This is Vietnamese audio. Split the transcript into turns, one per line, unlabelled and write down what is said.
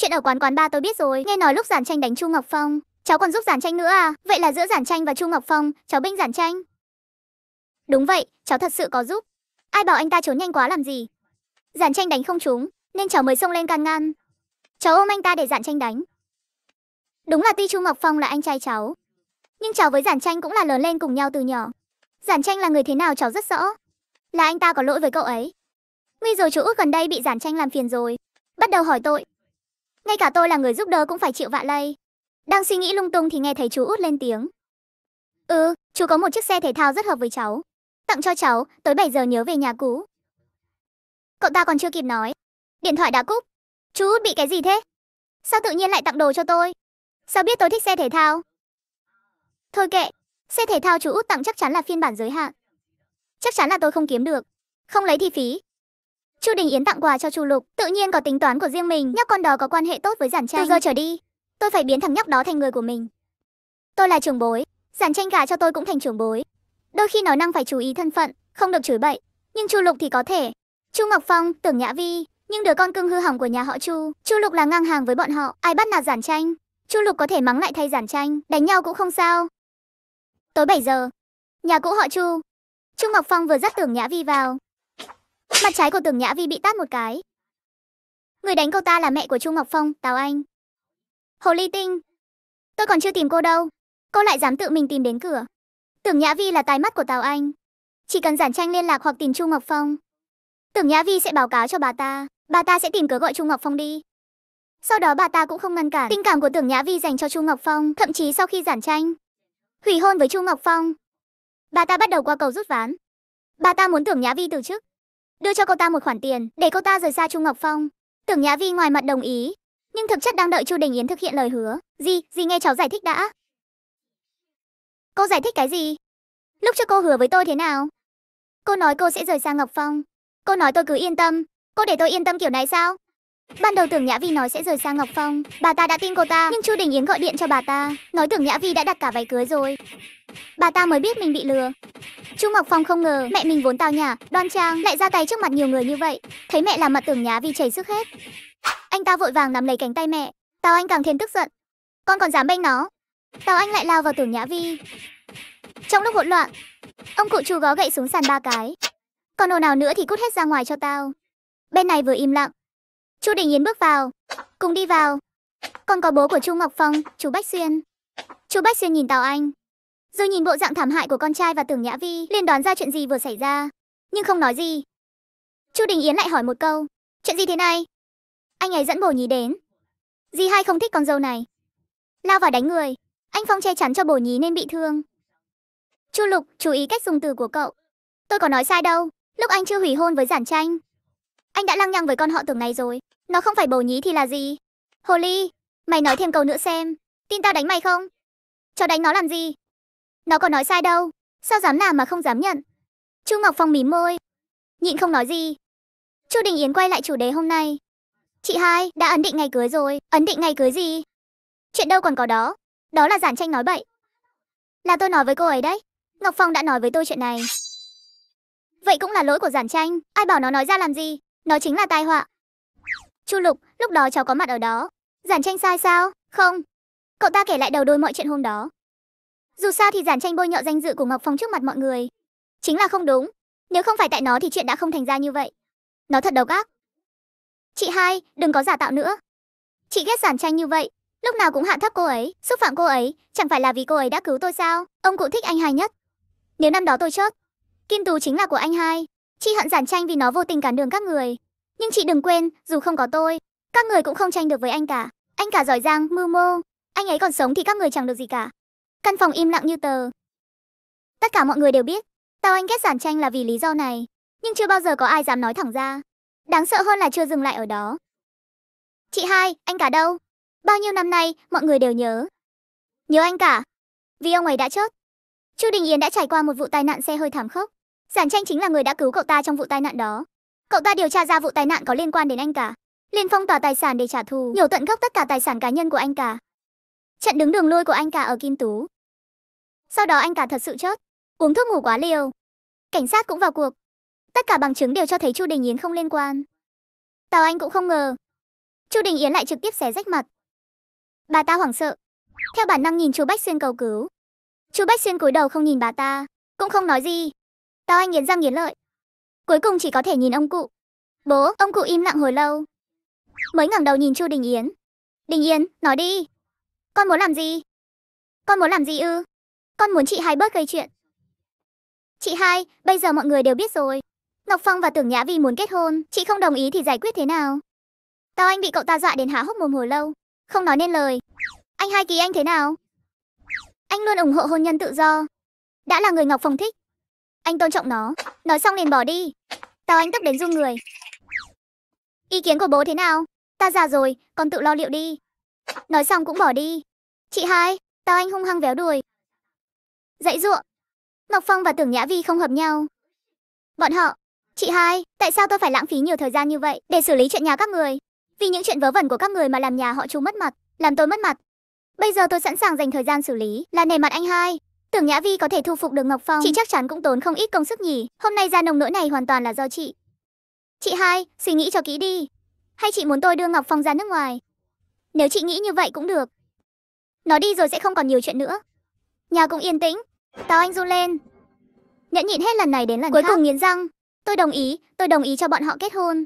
Chuyện ở quán quán ba tôi biết rồi, nghe nói lúc giản tranh đánh Chu Ngọc Phong, cháu còn giúp giản tranh nữa à? Vậy là giữa giản tranh và Chu Ngọc Phong, cháu binh giản tranh. Đúng vậy, cháu thật sự có giúp. Ai bảo anh ta trốn nhanh quá làm gì? Giản tranh đánh không trúng, nên cháu mới xông lên can ngăn. Cháu ôm anh ta để giản tranh đánh. Đúng là tuy Chu Ngọc Phong là anh trai cháu, nhưng cháu với giản tranh cũng là lớn lên cùng nhau từ nhỏ. Giản tranh là người thế nào cháu rất rõ. Là anh ta có lỗi với cậu ấy. Nguy rồi chú út gần đây bị giản tranh làm phiền rồi. Bắt đầu hỏi tội, ngay cả tôi là người giúp đỡ cũng phải chịu vạ lây. Đang suy nghĩ lung tung thì nghe thấy chú út lên tiếng. Ừ, chú có một chiếc xe thể thao rất hợp với cháu. Tặng cho cháu, tới 7 giờ nhớ về nhà cũ. Cậu ta còn chưa kịp nói. Điện thoại đã cúp. Chú út bị cái gì thế? Sao tự nhiên lại tặng đồ cho tôi? Sao biết tôi thích xe thể thao? Thôi kệ, xe thể thao chú út tặng chắc chắn là phiên bản giới hạn. Chắc chắn là tôi không kiếm được. Không lấy thì phí, Chu Đình Yến tặng quà cho Chu Lục, tự nhiên có tính toán của riêng mình, nhóc con đó có quan hệ tốt với Giản Tranh. Từ giờ trở đi, tôi phải biến thằng nhóc đó thành người của mình. Tôi là trưởng bối, Giản Tranh gả cho tôi cũng thành trưởng bối. Đôi khi nói năng phải chú ý thân phận, không được chửi bậy, nhưng Chu Lục thì có thể. Chu Ngọc Phong, Tưởng Nhã Vi, nhưng đứa con cưng hư hỏng của nhà họ Chu, Chu Lục là ngang hàng với bọn họ, ai bắt nạt Giản Tranh, Chu Lục có thể mắng lại thay Giản Tranh, đánh nhau cũng không sao. Tối 7 giờ, nhà cũ họ Chu. Chu Ngọc Phong vừa dắt Tưởng Nhã Vi vào, Mặt trái của Tưởng Nhã Vi bị tát một cái. Người đánh cô ta là mẹ của Chu Ngọc Phong, Tào Anh. Hồ Ly Tinh. Tôi còn chưa tìm cô đâu. Cô lại dám tự mình tìm đến cửa. Tưởng Nhã Vi là tài mắt của Tào Anh. Chỉ cần giản tranh liên lạc hoặc tìm Chu Ngọc Phong. Tưởng Nhã Vi sẽ báo cáo cho bà ta. Bà ta sẽ tìm cớ gọi Chu Ngọc Phong đi. Sau đó bà ta cũng không ngăn cản tình cảm của Tưởng Nhã Vi dành cho Chu Ngọc Phong. Thậm chí sau khi giản tranh. Hủy hôn với Chu Ngọc Phong. Bà ta bắt đầu qua cầu rút ván. Bà ta muốn Tưởng Nhã Vi từ chức đưa cho cô ta một khoản tiền để cô ta rời xa Chu Ngọc Phong. Tưởng Nhã Vi ngoài mặt đồng ý, nhưng thực chất đang đợi Chu Đình Yến thực hiện lời hứa. Gì, gì nghe cháu giải thích đã. Cô giải thích cái gì? Lúc trước cô hứa với tôi thế nào? Cô nói cô sẽ rời xa Ngọc Phong. Cô nói tôi cứ yên tâm. Cô để tôi yên tâm kiểu này sao? Ban đầu tưởng Nhã Vi nói sẽ rời xa Ngọc Phong, bà ta đã tin cô ta, nhưng Chu Đình Yến gọi điện cho bà ta, nói tưởng Nhã Vi đã đặt cả váy cưới rồi. Bà ta mới biết mình bị lừa. Chu Ngọc Phong không ngờ mẹ mình vốn tao nhã, đoan trang lại ra tay trước mặt nhiều người như vậy, thấy mẹ làm mặt tưởng Nhã Vi chảy sức hết. Anh ta vội vàng nắm lấy cánh tay mẹ, Tao Anh càng thêm tức giận. Con còn dám bênh nó? tao Anh lại lao vào tưởng Nhã Vi. Trong lúc hỗn loạn, ông cụ Chu gó gậy xuống sàn ba cái. Còn đồ nào nữa thì cút hết ra ngoài cho tao. Bên này vừa im lặng, Chu Đình Yến bước vào, cùng đi vào. Còn có bố của Chu Ngọc Phong, chú Bách Xuyên. Chu Bách Xuyên nhìn Tào Anh, rồi nhìn bộ dạng thảm hại của con trai và Tưởng Nhã Vi, liền đoán ra chuyện gì vừa xảy ra, nhưng không nói gì. Chu Đình Yến lại hỏi một câu, chuyện gì thế này? Anh ấy dẫn bồ nhí đến. Dì hai không thích con dâu này. Lao vào đánh người, anh Phong che chắn cho bồ nhí nên bị thương. Chu Lục, chú ý cách dùng từ của cậu. Tôi có nói sai đâu, lúc anh chưa hủy hôn với Giản Tranh, anh đã lăng nhăng với con họ tưởng này rồi. Nó không phải bầu nhí thì là gì? Hồ ly, mày nói thêm câu nữa xem. Tin tao đánh mày không? Cho đánh nó làm gì? Nó có nói sai đâu. Sao dám làm mà không dám nhận? Chu Ngọc Phong mím môi. Nhịn không nói gì. Chu Đình Yến quay lại chủ đề hôm nay. Chị hai, đã ấn định ngày cưới rồi. Ấn định ngày cưới gì? Chuyện đâu còn có đó. Đó là giản tranh nói bậy. Là tôi nói với cô ấy đấy. Ngọc Phong đã nói với tôi chuyện này. Vậy cũng là lỗi của giản tranh. Ai bảo nó nói ra làm gì? Nó chính là tai họa. Chu Lục, lúc đó cháu có mặt ở đó. Giản tranh sai sao? Không. Cậu ta kể lại đầu đôi mọi chuyện hôm đó. Dù sao thì giản tranh bôi nhọ danh dự của Ngọc Phong trước mặt mọi người. Chính là không đúng. Nếu không phải tại nó thì chuyện đã không thành ra như vậy. Nó thật độc ác. Chị hai, đừng có giả tạo nữa. Chị ghét giản tranh như vậy. Lúc nào cũng hạ thấp cô ấy, xúc phạm cô ấy. Chẳng phải là vì cô ấy đã cứu tôi sao? Ông cụ thích anh hai nhất. Nếu năm đó tôi chết, Kim Tú chính là của anh hai. Chị hận giản tranh vì nó vô tình cản đường các người. Nhưng chị đừng quên, dù không có tôi, các người cũng không tranh được với anh cả. Anh cả giỏi giang, mưu mô. Anh ấy còn sống thì các người chẳng được gì cả. Căn phòng im lặng như tờ. Tất cả mọi người đều biết, tao anh ghét giản tranh là vì lý do này. Nhưng chưa bao giờ có ai dám nói thẳng ra. Đáng sợ hơn là chưa dừng lại ở đó. Chị hai, anh cả đâu? Bao nhiêu năm nay, mọi người đều nhớ. Nhớ anh cả. Vì ông ấy đã chết. Chu Đình Yến đã trải qua một vụ tai nạn xe hơi thảm khốc. Giản tranh chính là người đã cứu cậu ta trong vụ tai nạn đó. Cậu ta điều tra ra vụ tai nạn có liên quan đến anh cả. liền phong tỏa tài sản để trả thù, nhổ tận gốc tất cả tài sản cá nhân của anh cả. Chặn đứng đường lui của anh cả ở Kim Tú. Sau đó anh cả thật sự chết, uống thuốc ngủ quá liều. Cảnh sát cũng vào cuộc. Tất cả bằng chứng đều cho thấy Chu Đình Yến không liên quan. Tào Anh cũng không ngờ. Chu Đình Yến lại trực tiếp xé rách mặt. Bà ta hoảng sợ, theo bản năng nhìn chú Bách Xuyên cầu cứu. Chu Bách Xuyên cúi đầu không nhìn bà ta, cũng không nói gì, Tao anh nghiến răng nghiến lợi. Cuối cùng chỉ có thể nhìn ông cụ. Bố, ông cụ im lặng hồi lâu. Mới ngẩng đầu nhìn Chu Đình Yến. Đình Yến, nói đi. Con muốn làm gì? Con muốn làm gì ư? Con muốn chị hai bớt gây chuyện. Chị hai, bây giờ mọi người đều biết rồi. Ngọc Phong và Tưởng Nhã Vi muốn kết hôn, chị không đồng ý thì giải quyết thế nào? Tao anh bị cậu ta dọa đến há hốc mồm hồi lâu, không nói nên lời. Anh hai kỳ anh thế nào? Anh luôn ủng hộ hôn nhân tự do. Đã là người Ngọc Phong thích, anh tôn trọng nó. Nói xong liền bỏ đi. Tao anh tức đến run người. Ý kiến của bố thế nào? Ta già rồi, con tự lo liệu đi. Nói xong cũng bỏ đi. Chị hai, tao anh hung hăng véo đuổi. Dãy ruộng. Ngọc Phong và Tưởng Nhã Vi không hợp nhau. Bọn họ. Chị hai, tại sao tôi phải lãng phí nhiều thời gian như vậy để xử lý chuyện nhà các người? Vì những chuyện vớ vẩn của các người mà làm nhà họ chú mất mặt, làm tôi mất mặt. Bây giờ tôi sẵn sàng dành thời gian xử lý, là nề mặt anh hai. Tưởng Nhã Vi có thể thu phục được Ngọc Phong, chị chắc chắn cũng tốn không ít công sức nhỉ. Hôm nay ra nông nỗi này hoàn toàn là do chị. Chị hai, suy nghĩ cho kỹ đi. Hay chị muốn tôi đưa Ngọc Phong ra nước ngoài? Nếu chị nghĩ như vậy cũng được. Nó đi rồi sẽ không còn nhiều chuyện nữa. Nhà cũng yên tĩnh. Tao anh du lên. Nhẫn nhịn hết lần này đến lần Cuối khác. Cuối cùng nghiến răng. Tôi đồng ý, tôi đồng ý cho bọn họ kết hôn.